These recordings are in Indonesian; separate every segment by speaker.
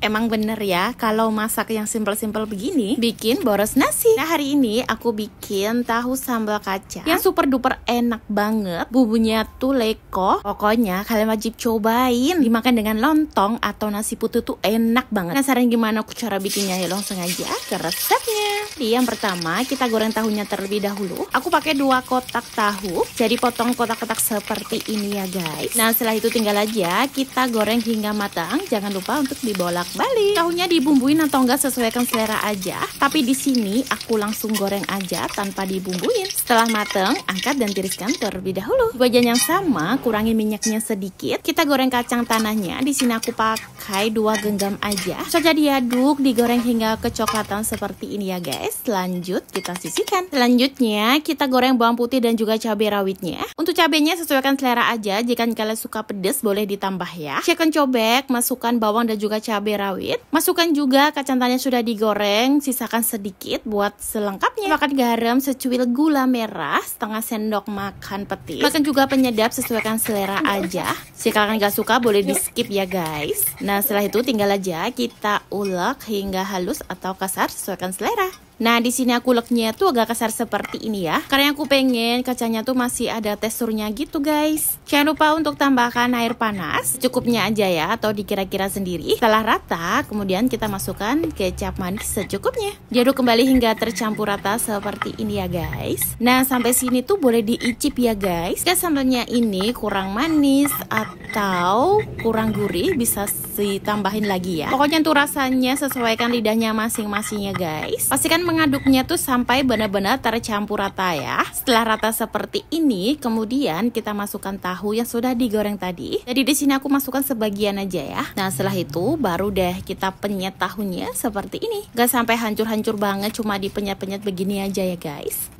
Speaker 1: Emang bener ya, kalau masak yang simple-simple begini, bikin boros nasi. Nah, hari ini aku bikin tahu sambal kaca yang super duper enak banget. Bumbunya tuh leko. Pokoknya kalian wajib cobain. Dimakan dengan lontong atau nasi putih tuh enak banget. Nah, saran gimana aku cara bikinnya? Ya langsung aja ke resepnya. Di yang pertama, kita goreng tahunya terlebih dahulu. Aku pakai dua kotak tahu. Jadi potong kotak-kotak seperti ini ya, guys. Nah, setelah itu tinggal aja kita goreng hingga matang. Jangan lupa untuk dibolak balik. Tahunya dibumbuin atau enggak sesuaikan selera aja, tapi di sini aku langsung goreng aja tanpa dibumbuin. Setelah mateng, angkat dan tiriskan terlebih dahulu. Wajan yang sama, kurangi minyaknya sedikit. Kita goreng kacang tanahnya. Di sini aku pakai dua genggam aja. Saja diaduk, digoreng hingga kecoklatan seperti ini ya guys. Lanjut, kita sisihkan. Selanjutnya, kita goreng bawang putih dan juga cabai rawitnya. Untuk cabainya sesuaikan selera aja. Jika kalian suka pedas, boleh ditambah ya. Chicken cobek, masukkan bawang dan juga cabai rawit. Masukkan juga kacang tanahnya sudah digoreng. Sisakan sedikit buat selengkapnya. Makan garam, secuil gula merah merah, setengah sendok makan petis. Makan juga penyedap sesuaikan selera aja. si kalian gak suka boleh di skip ya guys. Nah setelah itu tinggal aja kita ulek hingga halus atau kasar sesuaikan selera. Nah, di sini aku leknya tuh agak kasar seperti ini ya. Karena aku pengen kacanya tuh masih ada teksturnya gitu, guys. Jangan lupa untuk tambahkan air panas, cukupnya aja ya atau dikira-kira sendiri. Setelah rata, kemudian kita masukkan kecap manis secukupnya. Diaduk kembali hingga tercampur rata seperti ini ya, guys. Nah, sampai sini tuh boleh diicip ya, guys. Jika sambalnya ini kurang manis atau atau kurang gurih bisa ditambahin lagi ya pokoknya tuh rasanya sesuaikan lidahnya masing masing ya guys pastikan mengaduknya tuh sampai benar-benar tercampur rata ya setelah rata seperti ini kemudian kita masukkan tahu yang sudah digoreng tadi jadi di sini aku masukkan sebagian aja ya nah setelah itu baru deh kita penyet tahunya seperti ini gak sampai hancur-hancur banget cuma dipenyet-penyet begini aja ya guys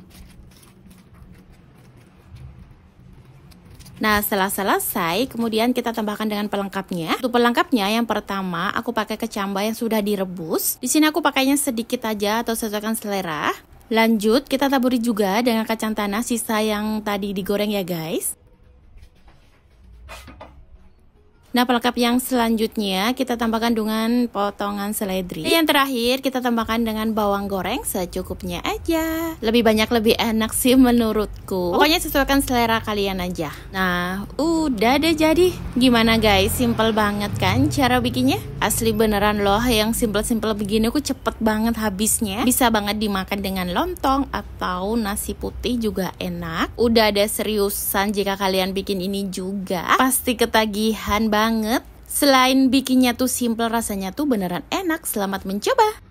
Speaker 1: Nah setelah selesai kemudian kita tambahkan dengan pelengkapnya. Untuk pelengkapnya yang pertama aku pakai kecambah yang sudah direbus. Di sini aku pakainya sedikit aja atau sesuaikan selera. Lanjut kita taburi juga dengan kacang tanah sisa yang tadi digoreng ya guys. Nah, pelengkap yang selanjutnya kita tambahkan dengan potongan seledri. Yang terakhir kita tambahkan dengan bawang goreng secukupnya aja. Lebih banyak lebih enak sih menurutku. Pokoknya sesuaikan selera kalian aja. Nah, udah deh jadi. Gimana guys? Simple banget kan cara bikinnya? Asli beneran loh yang simple-simple begini aku cepet banget habisnya. Bisa banget dimakan dengan lontong atau nasi putih juga enak. Udah ada seriusan jika kalian bikin ini juga. Pasti ketagihan banget banget. Selain bikinnya tuh simple rasanya tuh beneran enak. Selamat mencoba.